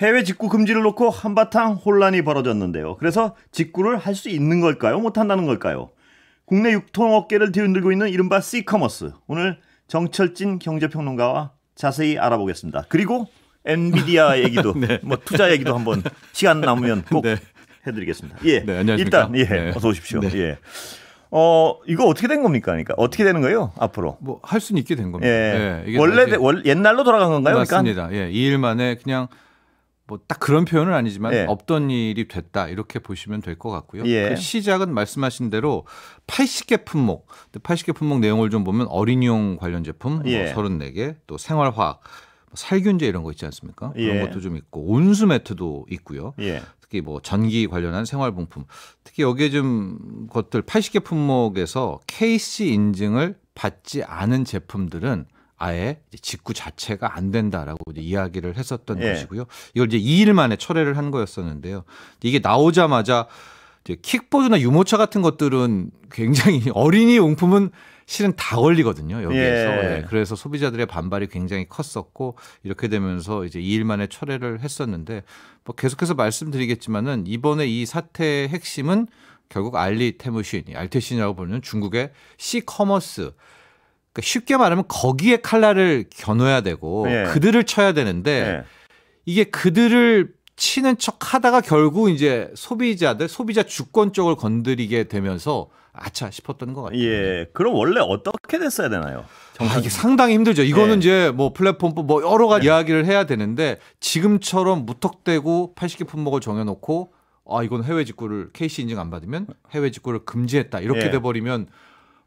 해외 직구 금지를 놓고 한바탕 혼란이 벌어졌는데요. 그래서 직구를 할 수 있는 걸까요? 못한다는 걸까요? 국내 유통업계를 뒤흔들고 있는 이른바 C커머스. 오늘 정철진 경제평론가와 자세히 알아보겠습니다. 그리고 엔비디아 얘기도 네. 뭐 투자 얘기도 한번 시간 남으면 꼭 네. 해드리겠습니다. 예, 네, 일단 예, 네. 어서 오십시오. 네. 예. 어 이거 어떻게 된 겁니까? 그러니까 어떻게 되는 거예요? 앞으로 뭐 할 수는 있게 된 겁니다. 예. 네, 원래 사실... 옛날로 돌아간 건가요? 그러니까? 맞습니다. 그러니까? 예, 2일 만에 그냥 뭐딱 그런 표현은 아니지만 예. 없던 일이 됐다 이렇게 보시면 될 것 같고요. 예. 그 시작은 말씀하신 대로 80개 품목, 80개 품목 내용을 좀 보면 어린이용 관련 제품 뭐 예. 뭐 34개, 또 생활화학, 뭐 살균제 이런 거 있지 않습니까? 그런 예. 것도 좀 있고 온수 매트도 있고요. 예. 특히 뭐 전기 관련한 생활용품, 특히 여기에 좀 것들 80개 품목에서 KC 인증을 받지 않은 제품들은 아예 직구 자체가 안 된다라고 이제 이야기를 했었던 예. 것이고요. 이걸 이제 2일 만에 철회를 한 거였었는데요. 이게 나오자마자 이제 킥보드나 유모차 같은 것들은 굉장히 어린이 용품은 실은 다 걸리거든요 여기에서 예. 네, 그래서 소비자들의 반발이 굉장히 컸었고 이렇게 되면서 이제 2일 만에 철회를 했었는데 뭐 계속해서 말씀드리겠지만은 이번에 이 사태의 핵심은 결국 알리 테무신 알테신이라고 부르는 중국의 시 커머스 그러니까 쉽게 말하면 거기에 칼날을 겨눠야 되고 예. 그들을 쳐야 되는데 예. 이게 그들을 치는 척 하다가 결국 이제 소비자들 소비자 주권 쪽을 건드리게 되면서 아차 싶었던 것 같아요. 예. 그럼 원래 어떻게 됐어야 되나요? 정말 아, 이게 상당히 힘들죠. 이거는 예. 이제 뭐 플랫폼법 뭐 여러 가지 예. 이야기를 해야 되는데 지금처럼 무턱대고 80개 품목을 정해놓고 아 이건 해외 직구를 KC 인증 안 받으면 해외 직구를 금지했다 이렇게 예. 돼버리면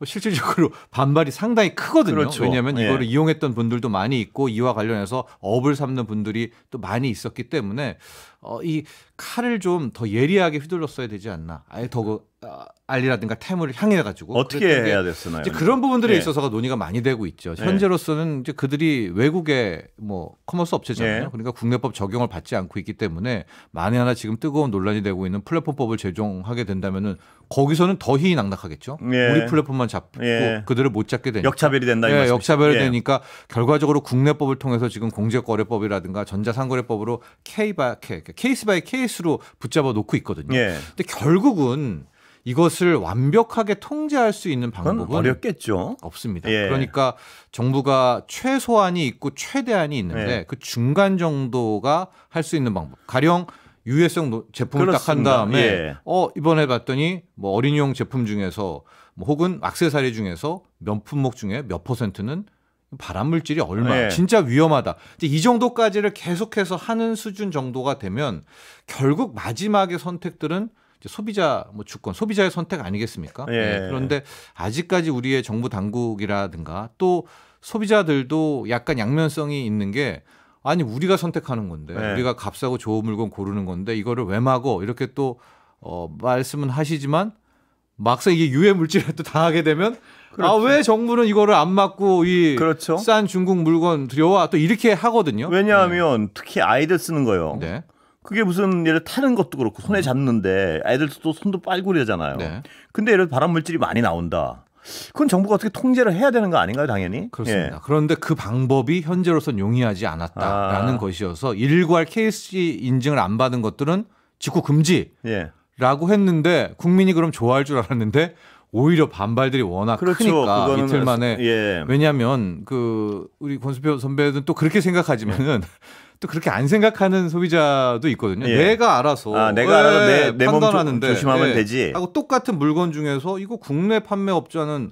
실질적으로 반발이 상당히 크거든요. 그렇죠. 왜냐하면 예. 이거를 이용했던 분들도 많이 있고 이와 관련해서 업을 삼는 분들이 또 많이 있었기 때문에 어, 이 칼을 좀 더 예리하게 휘둘렀어야 되지 않나. 아예 더 그 어, 알리라든가 템을 향해 가지고 어떻게 해야 됐었나요? 이제 그런 부분들에 예. 있어서가 논의가 많이 되고 있죠. 예. 현재로서는 이제 그들이 외국의 뭐 커머스 업체잖아요. 예. 그러니까 국내법 적용을 받지 않고 있기 때문에 만에 하나 지금 뜨거운 논란이 되고 있는 플랫폼법을 제정하게 된다면은 거기서는 더 희희낙낙하겠죠. 예. 우리 플랫폼만 잡고 예. 그들을 못 잡게 되니까 역차별이 된다. 예, 역차별이 예. 되니까 결과적으로 국내법을 통해서 지금 공제거래법이라든가 전자상거래법으로 케이 바케 케이스 바이 케이스로 붙잡아 놓고 있거든요. 근데 결국은 이것을 완벽하게 통제할 수 있는 방법은 어렵겠죠. 없습니다. 예. 그러니까 정부가 최소한이 있고 최대한이 있는데 예. 그 중간 정도가 할 수 있는 방법. 가령 유해성 제품을 딱 한 다음에 예. 어 이번에 봤더니 뭐 어린이용 제품 중에서 뭐 혹은 악세사리 중에서 몇 품목 중에 몇 퍼센트는 발암물질이 얼마 네. 진짜 위험하다. 이 정도까지를 계속해서 하는 수준 정도가 되면 결국 마지막의 선택들은 소비자 뭐 주권, 소비자의 선택 아니겠습니까? 예. 네, 그런데 아직까지 우리의 정부 당국이라든가 또 소비자들도 약간 양면성이 있는 게 아니 우리가 선택하는 건데 네. 우리가 값싸고 좋은 물건 고르는 건데 이거를 왜 막어 이렇게 또 어, 말씀은 하시지만 막상 이게 유해 물질에 또 당하게 되면 아, 그렇죠. 아왜 정부는 이거를 안 막고 이싼 그렇죠. 중국 물건 들여와 또 이렇게 하거든요. 왜냐하면 네. 특히 아이들 쓰는 거요. 네. 그게 무슨 예를 타는 것도 그렇고 손에 음. 잡는데 애들도 손도 빨구리잖아요. 네. 근데 예를 발암 물질이 많이 나온다. 그건 정부가 어떻게 통제를 해야 되는 거 아닌가요, 당연히? 그렇습니다. 예. 그런데 그 방법이 현재로선 용이하지 않았다라는 아. 것이어서 일괄 KSC 인증을 안 받은 것들은 직후 금지라고 예. 했는데 국민이 그럼 좋아할 줄 알았는데 오히려 반발들이 워낙 그렇죠. 크니까 이틀 만에 예. 왜냐하면 그 우리 권수표 선배는 또 그렇게 생각하지만은 네. 또 그렇게 안 생각하는 소비자도 있거든요. 예. 내가 알아서 아, 내가 알아서 내, 내 판단하는데 몸 조심하면 예. 되지. 하고 똑같은 물건 중에서 이거 국내 판매업자는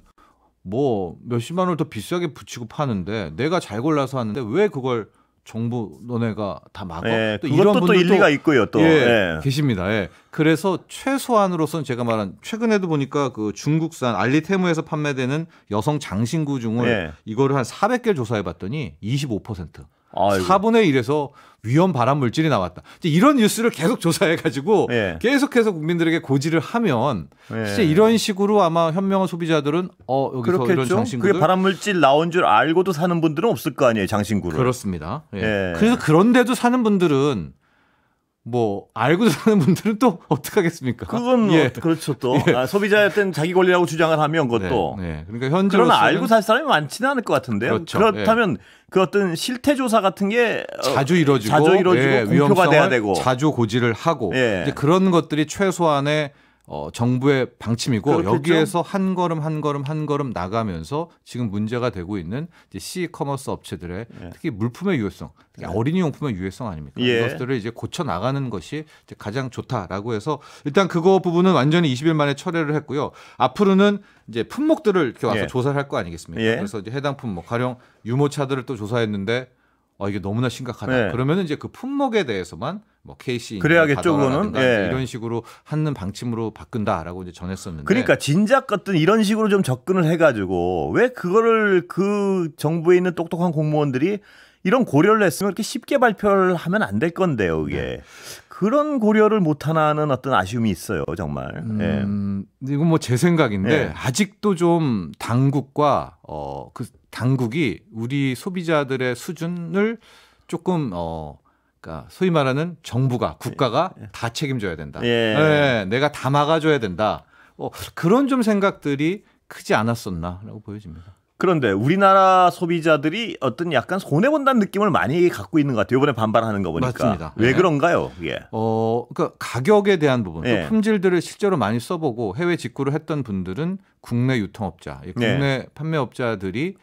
뭐 몇십만 원을 더 비싸게 붙이고 파는데 내가 잘 골라서 하는데 왜 그걸 정부 논의가 다 막아. 예, 또 이런 분들도 또 일리가 있고요. 또 예, 예. 계십니다. 예. 그래서 최소한으로선 제가 말한 최근에도 보니까 그 중국산 알리테무에서 판매되는 여성 장신구 중을 예. 이거를 한 400개 조사해 봤더니 25%. 아이고. 4분의 1에서 위험 발암 물질이 나왔다. 이런 제이 뉴스를 계속 조사해가지고 예. 계속해서 국민들에게 고지를 하면 예. 진짜 이런 식으로 아마 현명한 소비자들은 어 여기서 그렇겠죠? 이런 장신구 그게 발암 물질 나온 줄 알고도 사는 분들은 없을 거 아니에요 장신구를. 그렇습니다. 예. 예. 그래서 그런데도 사는 분들은 뭐 알고 사는 분들은 또어떡 하겠습니까? 그건 뭐 예. 그렇죠 또 예. 아, 소비자였던 자기 권리라고 주장을 하면 네, 그것도 네, 네. 그러니까 현재 그러나 알고 살 사람이 많지는 않을 것 같은데요. 그렇죠. 그렇다면그 예. 어떤 실태 조사 같은 게 어, 자주 이루어지고 자주 이루어지고 예, 공표가 돼야 되고 자주 고지를 하고 예. 이제 그런 것들이 최소한의 어, 정부의 방침이고 그렇겠죠? 여기에서 한 걸음 한 걸음 한 걸음 나가면서 지금 문제가 되고 있는 이제 C 커머스 업체들의 예. 특히 물품의 유효성 특히 네. 어린이 용품의 유효성 아닙니까? 예. 이것들을 이제 고쳐 나가는 것이 이제 가장 좋다라고 해서 일단 그거 부분은 완전히 20일 만에 철회를 했고요. 앞으로는 이제 품목들을 이렇게 와서 예. 조사를 할 거 아니겠습니까? 예. 그래서 이제 해당 품목 가령 유모차들을 또 조사했는데 아 이게 너무나 심각하다. 네. 그러면은 이제 그 품목에 대해서만 뭐 KC 그래야겠죠, 그거는 예. 이런 식으로 하는 방침으로 바꾼다라고 이제 전했었는데 그러니까 진작 같은 이런 식으로 좀 접근을 해가지고 왜 그거를 그 정부에 있는 똑똑한 공무원들이 이런 고려를 했으면 이렇게 쉽게 발표를 하면 안 될 건데요, 이게. 네. 그런 고려를 못하나 는 어떤 아쉬움이 있어요, 정말. 음, 예. 이건 뭐 제 생각인데 예. 아직도 좀 당국과 어, 그 당국이 우리 소비자들의 수준을 조금 어, 그러니까 소위 말하는 정부가 예. 국가가 예. 다 책임져야 된다. 예. 예. 내가 다 막아줘야 된다. 어, 그런 좀 생각들이 크지 않았었나라고 보여집니다. 그런데 우리나라 소비자들이 어떤 약간 손해 본다는 느낌을 많이 갖고 있는 것 같아요. 이번에 반발하는 거 보니까. 맞습니다. 왜 네. 그런가요? 예. 어, 그러니까 가격에 대한 부분, 예. 또 품질들을 실제로 많이 써보고 해외 직구를 했던 분들은 국내 유통업자, 네. 국내 네. 판매업자들이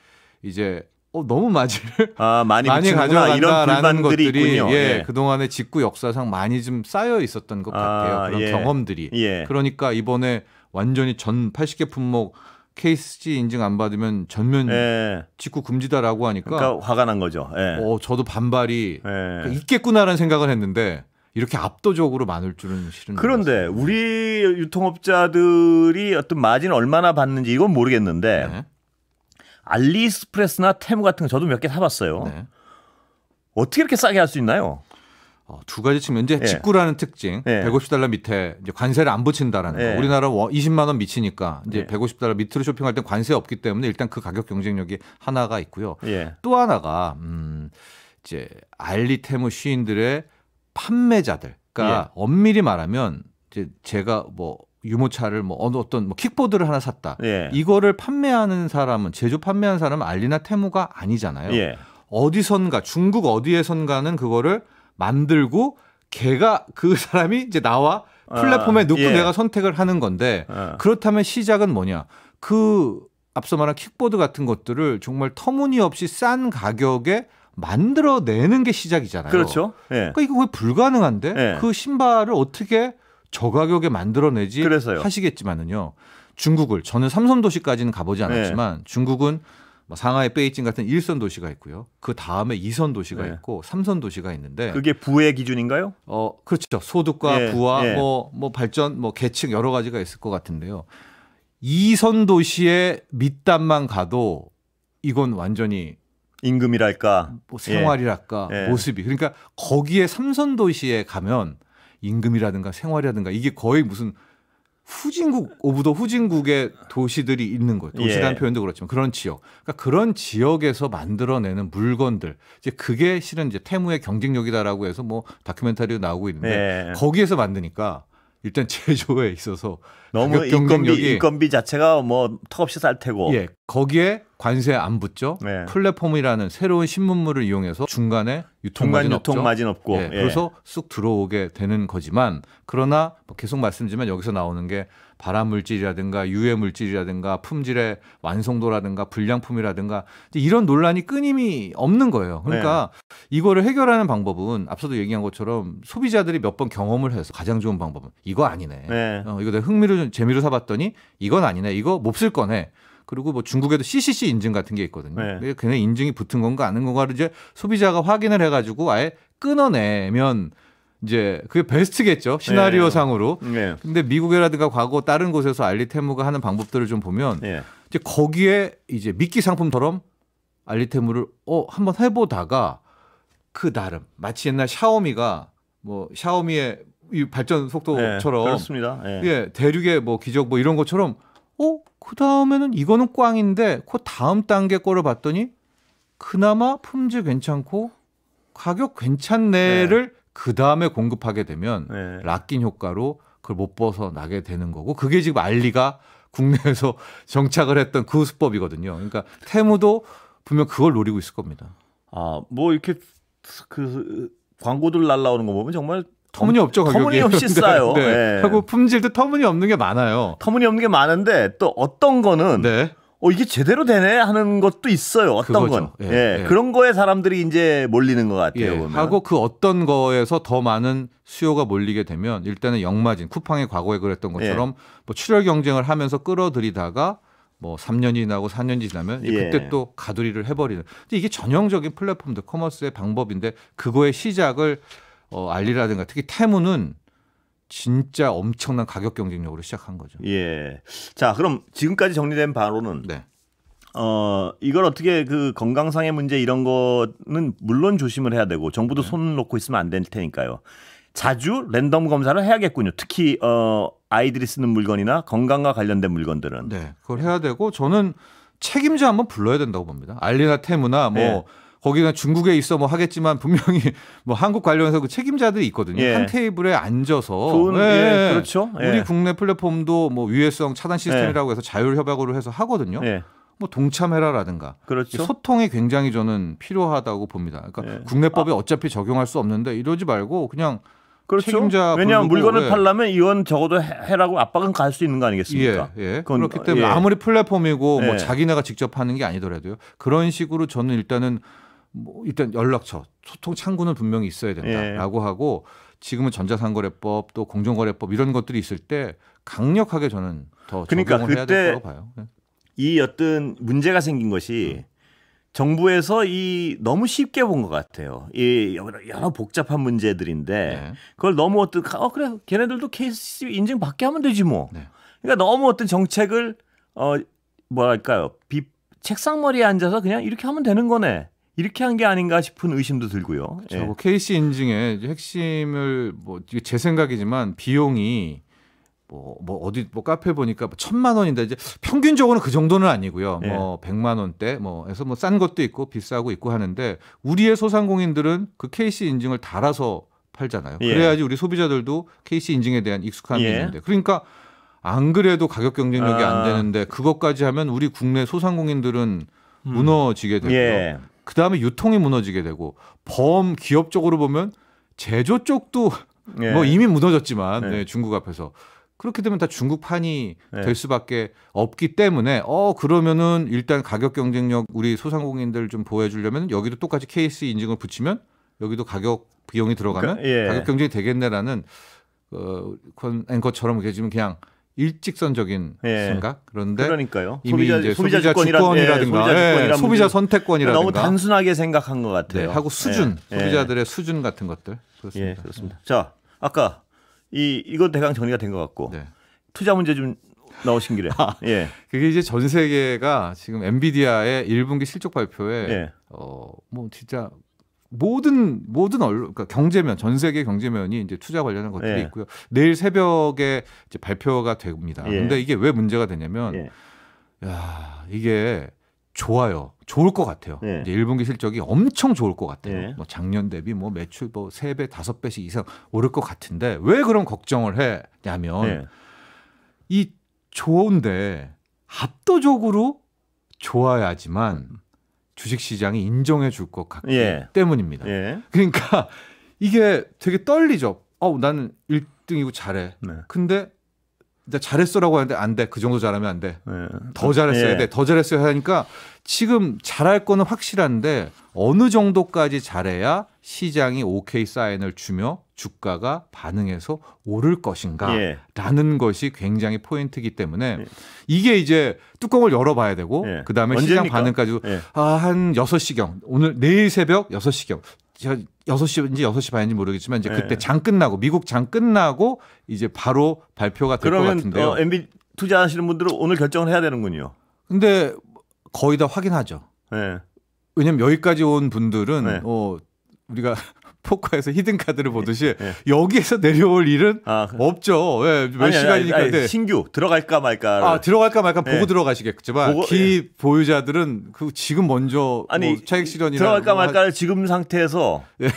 이제 어, 너무 맞이 아, 많이, 많이 가져간다라는 것들이 있군요. 예, 예. 그동안의 직구 역사상 많이 좀 쌓여 있었던 것 아, 같아요. 그런 예. 경험들이. 예. 그러니까 이번에 완전히 전 80개 품목 케이스지 인증 안 받으면 전면 예. 직구 금지다라고 하니까 그러니까 화가 난 거죠. 예. 어, 저도 반발이 예. 그러니까 있겠구나라는 생각을 했는데 이렇게 압도적으로 많을 줄은 싫은 그런데 우리 유통업자들이 어떤 마진 얼마나 받는지 이건 모르겠는데 네. 알리스프레스나 테무 같은 거 저도 몇 개 사봤어요. 네. 어떻게 이렇게 싸게 할 수 있나요? 어, 두 가지 측면 이제 예. 직구라는 특징, 예. 150달러 밑에 이제 관세를 안 붙인다라는 예. 우리나라 20만 원 미치니까 이제 예. 150달러 밑으로 쇼핑할 땐 관세 없기 때문에 일단 그 가격 경쟁력이 하나가 있고요. 예. 또 하나가 음 이제 알리테무 시인들의 판매자들. 그러니까 예. 엄밀히 말하면 이제 제가 뭐 유모차를 뭐 어느 어떤 뭐 킥보드를 하나 샀다. 이거를 판매하는 사람은 제조 판매하는 사람은 알리나 테무가 아니잖아요. 어디선가 중국 어디에선가는 그거를 만들고 걔가 그 사람이 이제 나와 플랫폼에 놓고 아, 예. 내가 선택을 하는 건데 아. 그렇다면 시작은 뭐냐? 그 앞서 말한 킥보드 같은 것들을 정말 터무니없이 싼 가격에 만들어내는 게 시작이잖아요. 그렇죠. 예. 그러니까 이거 거 불가능한데 예. 그 신발을 어떻게 저 가격에 만들어내지 그래서요. 하시겠지만은요. 중국을 저는 삼성도시까지는 가보지 않았지만 예. 중국은 뭐 상하이, 베이징 같은 일선 도시가 있고요. 그 다음에 이선 도시가 네. 있고 삼선 도시가 있는데 그게 부의 기준인가요? 어, 그렇죠. 소득과 예, 부와 예. 뭐, 뭐 발전, 뭐 계층 여러 가지가 있을 것 같은데요. 이선 도시의 밑단만 가도 이건 완전히 임금이랄까 뭐 예. 생활이랄까 예. 모습이 그러니까 거기에 삼선 도시에 가면 임금이라든가 생활이라든가 이게 거의 무슨 후진국 오브 더 후진국의 도시들이 있는 거예요. 예. 도시라는 예. 표현도 그렇지만 그런 지역. 그러니까 그런 지역에서 만들어내는 물건들. 이제 그게 실은 이제 태무의 경쟁력이다라고 해서 뭐 다큐멘터리도 나오고 있는데 예. 거기에서 만드니까 일단 제조에 있어서 너무 인건비, 인건비 자체가 뭐 턱없이 쌀 테고 예, 거기에 관세 안 붙죠. 네. 플랫폼이라는 새로운 신문물을 이용해서 중간에 유통 중간 마진 유통 마진 없고 예, 예. 그래서 쑥 들어오게 되는 거지만 그러나 뭐 계속 말씀드리지만 여기서 나오는 게 발암 물질이라든가 유해 물질이라든가 품질의 완성도라든가 불량품이라든가 이런 논란이 끊임이 없는 거예요. 그러니까 네. 이거를 해결하는 방법은 앞서도 얘기한 것처럼 소비자들이 몇 번 경험을 해서 가장 좋은 방법은 이거 아니네. 네. 어, 이거 내가 흥미로 재미로 사봤더니 이건 아니네. 이거 몹쓸 거네. 그리고 뭐 중국에도 CCC 인증 같은 게 있거든요. 네. 그냥 인증이 붙은 건가 아닌 건가를 이제 소비자가 확인을 해가지고 아예 끊어내면 이제 그게 베스트겠죠 시나리오 상으로. 네. 네. 근데 미국이라든가 과거 다른 곳에서 알리테무가 하는 방법들을 좀 보면 네. 이제 거기에 이제 미끼 상품처럼 알리테무를 어 한번 해보다가 그 나름 마치 옛날 샤오미가 뭐 샤오미의 이 발전 속도처럼 네, 그렇습니다. 네. 예 대륙의 뭐 기적 뭐 이런 것처럼 어그 다음에는 이거는 꽝인데 그 다음 단계 거를 봤더니 그나마 품질 괜찮고 가격 괜찮네를 네. 그 다음에 공급하게 되면 네. 락긴 효과로 그걸 못 벗어나게 되는 거고 그게 지금 알리가 국내에서 정착을 했던 그 수법이거든요. 그러니까 테무도 분명 그걸 노리고 있을 겁니다. 아, 뭐 이렇게 그 광고들 날라오는 거 보면 정말 터무니없죠 터무니없이 네. 싸요. 네. 네. 그리고 품질도 터무니없는 게 많아요. 터무니없는 게 많은데 또 어떤 거는 네. 어 이게 제대로 되네 하는 것도 있어요. 어떤 그거죠. 건. 예, 예. 예. 그런 거에 사람들이 이제 몰리는 것 같아요. 예, 보면. 하고 그 어떤 거에서 더 많은 수요가 몰리게 되면 일단은 역마진 쿠팡의 과거에 그랬던 것처럼 예. 뭐 출혈 경쟁을 하면서 끌어들이다가 뭐 3년이 나고 4년이 지나면 그때 또 가두리를 해버리는. 근데 이게 전형적인 플랫폼들 커머스의 방법인데 그거의 시작을 어, 알리라든가 특히 테무는 진짜 엄청난 가격 경쟁력으로 시작한 거죠. 예. 자, 그럼 지금까지 정리된 바로는 네. 어, 이걸 어떻게 그 건강상의 문제 이런 거는 물론 조심을 해야 되고 정부도 네. 손 놓고 있으면 안 될 테니까요. 자주 랜덤 검사를 해야겠군요. 특히 어, 아이들이 쓰는 물건이나 건강과 관련된 물건들은. 네. 그걸 해야 되고 저는 책임자 한번 불러야 된다고 봅니다. 알리나 테무나 뭐 네. 거기가 중국에 있어 뭐 하겠지만 분명히 뭐 한국 관련해서 그 책임자들이 있거든요. 예. 한 테이블에 앉아서 좋은, 예, 예. 그렇죠. 예. 우리 국내 플랫폼도 뭐위해성 차단 시스템이라고 해서 자율 협약으로 해서 하거든요. 예. 뭐 동참해라라든가 그렇죠. 소통이 굉장히 저는 필요하다고 봅니다. 그러니까 예. 국내법에 아. 어차피 적용할 수 없는데 이러지 말고 그냥 그렇죠. 왜냐하면 물건을 예. 팔라면 이건 적어도 해라고 압박은 갈 수 있는 거 아니겠습니까? 예, 예. 그렇기 때문에 아무리 플랫폼이고 뭐 자기네가 직접 하는 게 아니더라도요. 그런 식으로 저는 일단은 뭐 일단 연락처, 소통 창구는 분명히 있어야 된다라고 예. 하고 지금은 전자상거래법 또 공정거래법 이런 것들이 있을 때 강력하게 저는 더 그러니까 적용을 해야 될 거라고 봐요. 네. 이 어떤 문제가 생긴 것이 음. 정부에서 이 너무 쉽게 본 것 같아요. 이 여러, 여러 복잡한 문제들인데 네. 그걸 너무 어떤 어 그래 걔네들도 케이스 인증 받게 하면 되지 뭐. 네. 그러니까 너무 어떤 정책을 어 뭐랄까요 비 책상머리에 앉아서 그냥 이렇게 하면 되는 거네. 이렇게 한 게 아닌가 싶은 의심도 들고요. 그렇죠. 예. 뭐 KC 인증의 핵심을 뭐 제 생각이지만 비용이 뭐, 뭐 어디 뭐 카페 보니까 뭐 천만 원인데 이제 평균적으로는 그 정도는 아니고요. 뭐 예. 뭐 백만 원대 뭐해서뭐 싼 것도 있고 비싸고 있고 하는데 우리의 소상공인들은 그 KC 인증을 달아서 팔잖아요. 예. 그래야지 우리 소비자들도 KC 인증에 대한 익숙함이 예. 있는데 그러니까 안 그래도 가격 경쟁력이 아. 안 되는데 그것까지 하면 우리 국내 소상공인들은 음. 무너지게 되고 예. 그 다음에 유통이 무너지게 되고 범 기업 적으로 보면 제조 쪽도 예. 뭐 이미 무너졌지만 예. 네, 중국 앞에서 그렇게 되면 다 중국판이 네. 될 수밖에 없기 때문에 어 그러면은 일단 가격 경쟁력 우리 소상공인들 좀 보여주려면 여기도 똑같이 케이스 인증을 붙이면 여기도 가격 비용이 들어가면 그, 예. 가격 경쟁이 되겠네라는 어, 앵커처럼 이게 지금 그냥 일직선적인 예. 생각 그런데 그러니까요. 이미 소비자, 이제 소비자, 주권이라든가 예, 소비자, 예. 소비자 선택권이라든가 너무 단순하게 생각한 것 같아요. 네. 하고 수준 예, 예. 소비자들의 수준 같은 것들 그렇습니다. 예, 그렇습니다. 자 아까 이 이거 대강 정리가 된 것 같고 네. 투자 문제 좀 나오신 길에 아, 예 그게 이제 전 세계가 지금 엔비디아의 1분기 실적 발표에 예. 어뭐 진짜 모든 모든 언론 그러니까 경제면 전 세계 경제면이 이제 투자 관련한 것들이 예. 있고요. 내일 새벽에 이제 발표가 됩니다. 예. 근데 이게 왜 문제가 되냐면 예. 야, 이게 좋아요. 좋을 것 같아요. 예. 이제 1분기 실적이 엄청 좋을 것 같아요. 예. 뭐 작년 대비 뭐 매출 뭐 세배 다섯 배씩 이상 오를 것 같은데 왜 그런 걱정을 해냐면 예. 이 좋은데 압도적으로 좋아야지만 주식 시장이 인정해 줄 것 같기 예. 때문입니다. 예. 그러니까 이게 되게 떨리죠. 어우, 나는 1등이고 잘해. 네. 근데 나 잘했어라고 하는데 안 돼. 그 정도 잘하면 안 돼. 네. 더 잘했어야 예. 돼. 더 잘했어야 하니까 지금 잘할 거는 확실한데 어느 정도까지 잘해야 시장이 오케이 사인을 주며 주가가 반응해서 오를 것인가라는 예. 것이 굉장히 포인트이기 때문에 예. 이게 이제 뚜껑을 열어봐야 되고 예. 그다음에 시장 반응까지 예. 아, 한 6시경 오늘 내일 새벽 6시경 제가 6시인지 6시 반인지 모르겠지만 이제 그때 예. 장 끝나고 미국 장 끝나고 이제 바로 발표가 될 것 같은데요. 어, MB 투자하시는 분들은 오늘 결정을 해야 되는군요. 근데 거의 다 확인하죠. 예. 왜냐면 하 여기까지 온 분들은 어 우리가 포커에서 히든카드를 보듯이 예. 여기에서 내려올 일은 아, 없죠. 예, 몇 아니, 시간이니까. 아니, 아니, 신규 들어갈까 말까. 아 들어갈까 말까 예. 보고 들어가시겠지만 보고, 기 예. 보유자들은 그 지금 먼저 아니 뭐 차익 실현이나 들어갈까 뭐 말까를 지금 상태에서 예.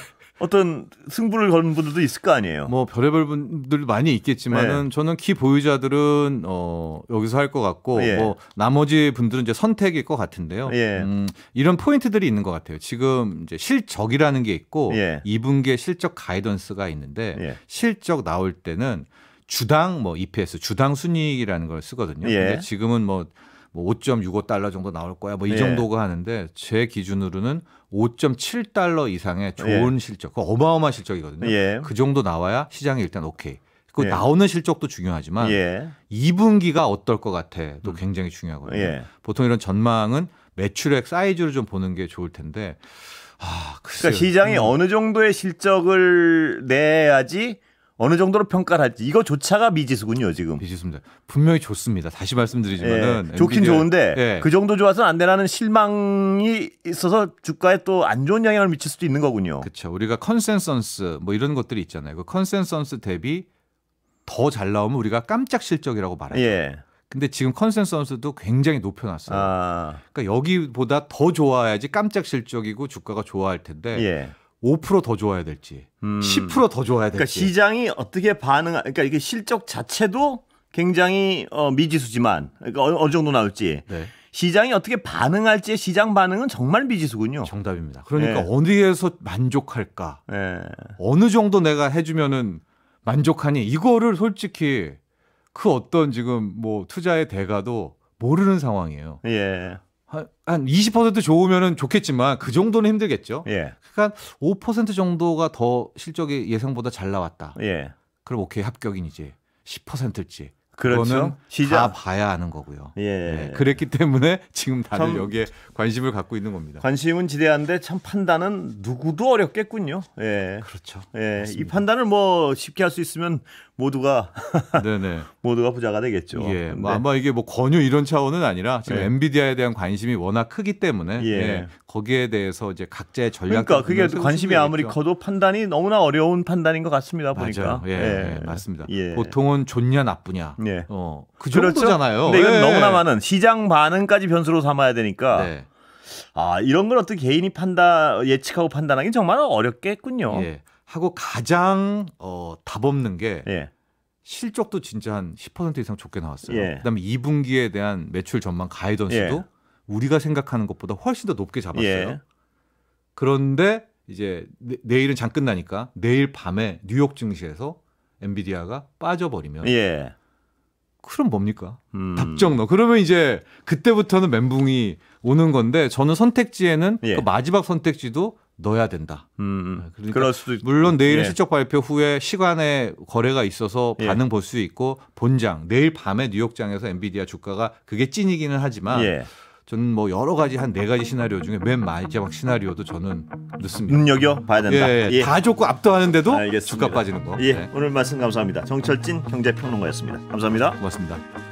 어떤 승부를 걸는 분들도 있을 거 아니에요. 뭐 별의별 분들 많이 있겠지만은 네. 저는 키 보유자들은 어 여기서 할 것 같고 예. 뭐 나머지 분들은 이제 선택일 것 같은데요. 예. 음, 이런 포인트들이 있는 것 같아요. 지금 이제 실적이라는 게 있고 예. 2분기에 실적 가이던스가 있는데 예. 실적 나올 때는 주당 뭐 EPS 주당 순이익이라는 걸 쓰거든요. 예. 근데 지금은 뭐 뭐 5.65달러 뭐 정도 나올 거야 뭐이 예. 정도가 하는데 제 기준으로는 5.7달러 이상의 좋은 예. 실적, 그 어마어마한 실적이거든요. 예. 그 정도 나와야 시장이 일단 오케이. 그 예. 나오는 실적도 중요하지만 예. 2분기가 어떨 것 같아도 음. 굉장히 중요하거든요. 예. 보통 이런 전망은 매출액 사이즈를 좀 보는 게 좋을 텐데. 아, 글쎄요. 그러니까 시장이 음. 어느 정도의 실적을 내야지 어느 정도로 평가를 할지 이거조차가 미지수군요 지금. 미지수입니다. 분명히 좋습니다. 다시 말씀드리지만은 예, 좋긴 엔비디아, 좋은데 예. 그 정도 좋아서는 안 되라는 실망이 있어서 주가에 또 안 좋은 영향을 미칠 수도 있는 거군요. 그렇죠. 우리가 컨센서스 뭐 이런 것들이 있잖아요. 그 컨센서스 대비 더 잘 나오면 우리가 깜짝 실적이라고 말하죠. 예. 근데 지금 컨센서스도 굉장히 높여놨어요. 아. 그러니까 여기보다 더 좋아야지 깜짝 실적이고 주가가 좋아할 텐데. 예. 5%더 줘야 될지, 음. 10%더 줘야 그러니까 될지. 그러니까 시장이 어떻게 반응, 그러니까 이게 실적 자체도 굉장히 어, 미지수지만 그러니까 어느, 정도 나올지. 네. 시장이 어떻게 반응할지의 시장 반응은 정말 미지수군요. 정답입니다. 그러니까 네. 어디에서 만족할까? 네. 어느 정도 내가 해주면은 만족하니 이거를 솔직히 그 어떤 지금 뭐 투자의 대가도 모르는 상황이에요. 예. 한20% 좋으면은 좋겠지만 그 정도는 힘들겠죠. 예. 그러니까 5% 정도가 더 실적이 예상보다 잘 나왔다. 예. 그럼 오케이 합격인 이제 10%일지 그렇죠. 다 봐야 하는 거고요. 예. 네, 그랬기 때문에 지금 다들 여기에 관심을 갖고 있는 겁니다. 관심은 지대한데 참 판단은 누구도 어렵겠군요. 예. 그렇죠. 예. 이 판단을 뭐 쉽게 할 수 있으면 모두가 네네. 모두가 부자가 되겠죠. 예. 뭐 아마 이게 뭐 권유 이런 차원은 아니라 지금 예. 엔비디아에 대한 관심이 워낙 크기 때문에 예. 예. 거기에 대해서 이제 각자의 전략 그러니까 그게 관심이 아무리 커도 판단이 너무나 어려운 판단인 것 같습니다. 보니까. 맞아 예, 예. 맞습니다. 예. 보통은 좋냐 나쁘냐 예. 어, 그 그렇죠? 정도잖아요. 근데 이건 예. 너무나 많은 시장 반응까지 변수로 삼아야 되니까 네. 아 이런 걸 어떻게 개인이 판단 예측하고 판단하기 정말 어렵겠군요. 예. 하고 가장 어, 답 없는 게 예. 실적도 진짜 한 10% 이상 좋게 나왔어요. 예. 그다음에 2분기에 대한 매출 전망 가이던스도 예. 우리가 생각하는 것보다 훨씬 더 높게 잡았어요. 예. 그런데 이제 내, 내일은 장 끝나니까 내일 밤에 뉴욕 증시에서 엔비디아가 빠져버리면 예. 그럼 뭡니까? 음. 답정너. 그러면 이제 그때부터는 멘붕이 오는 건데 저는 선택지에는 예. 그 마지막 선택지도 넣어야 된다. 음, 음. 아, 그러니까 그럴 수도 있... 물론 내일은 예. 실적 발표 후에 시간에 거래가 있어서 예. 반응 예. 볼수 있고 본장 내일 밤에 뉴욕장에서 엔비디아 주가가 그게 찐이기는 하지만 예. 저는 뭐 여러 가지 한 네 가지 시나리오 중에 맨 마지막 시나리오도 저는 늦습니다. 눈여겨 봐야 된다. 예, 예, 예. 다 좋고 압도하는데도 알겠습니다. 주가 빠지는 거. 예, 네. 오늘 말씀 감사합니다. 정철진 네. 경제평론가였습니다. 감사합니다. 고맙습니다.